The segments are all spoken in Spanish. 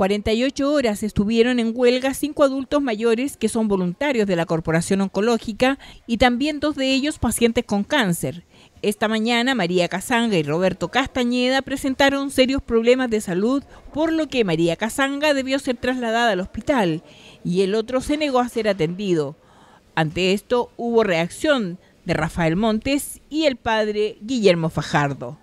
48 horas estuvieron en huelga cinco adultos mayores que son voluntarios de la Corporación Oncológica y también dos de ellos pacientes con cáncer. Esta mañana María Casanga y Roberto Castañeda presentaron serios problemas de salud, por lo que María Casanga debió ser trasladada al hospital y el otro se negó a ser atendido. Ante esto hubo reacción de Rafael Montes y el padre Guillermo Fajardo.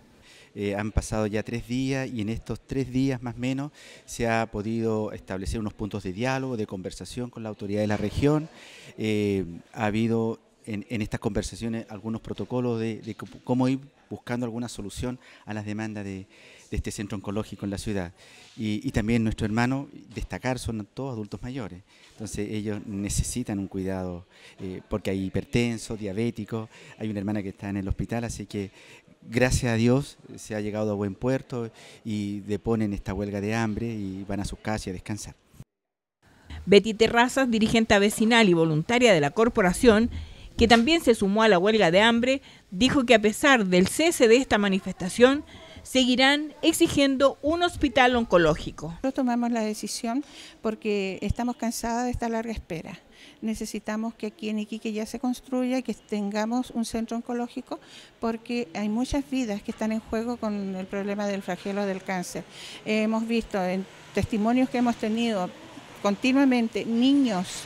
Eh, han pasado ya tres días y en estos tres días más o menos se ha podido establecer unos puntos de diálogo, de conversación con la autoridad de la región. Eh, ha habido en, estas conversaciones algunos protocolos de, cómo ir buscando alguna solución a las demandas de, este centro oncológico en la ciudad. Y, también nuestro hermano, destacar, son todos adultos mayores. Entonces ellos necesitan un cuidado, eh, porque hay hipertensos, diabéticos, hay una hermana que está en el hospital, así que gracias a Dios eh, se ha llegado a buen puerto y deponen esta huelga de hambre y van a sus casas a descansar. Betty Terrazas, dirigente vecinal y voluntaria de la corporación, que también se sumó a la huelga de hambre, dijo que a pesar del cese de esta manifestación, seguirán exigiendo un hospital oncológico. Nosotros tomamos la decisión porque estamos cansadas de esta larga espera. Necesitamos que aquí en Iquique ya se construya y que tengamos un centro oncológico porque hay muchas vidas que están en juego con el problema del flagelo del cáncer. hemos visto en testimonios que hemos tenido continuamente niños,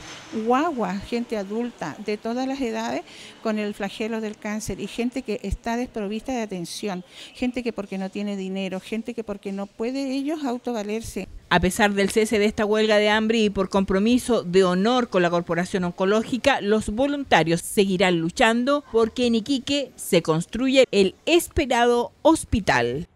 guaguas, gente adulta de todas las edades con el flagelo del cáncer y gente que está desprovista de atención, gente que porque no tiene dinero, gente que porque no puede ellos autovalerse. A pesar del cese de esta huelga de hambre y por compromiso de honor con la Corporación Oncológica, los voluntarios seguirán luchando porque en Iquique se construye el esperado hospital.